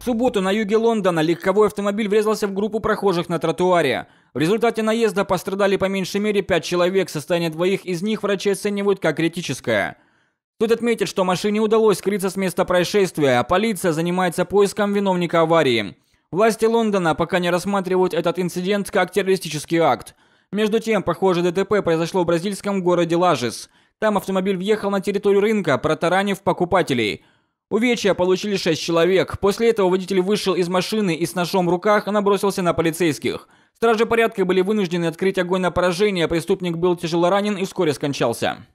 В субботу на юге Лондона легковой автомобиль врезался в группу прохожих на тротуаре. В результате наезда пострадали по меньшей мере 5 человек, состояние двоих из них врачи оценивают как критическое. Тут отметить, что машине удалось скрыться с места происшествия, а полиция занимается поиском виновника аварии. Власти Лондона пока не рассматривают этот инцидент как террористический акт. Между тем, похожее ДТП произошло в бразильском городе Лажес. Там автомобиль въехал на территорию рынка, протаранив покупателей – Увечья получили 6 человек. После этого водитель вышел из машины и с ножом в руках набросился на полицейских. Стражи порядка были вынуждены открыть огонь на поражение, преступник был тяжело ранен и вскоре скончался.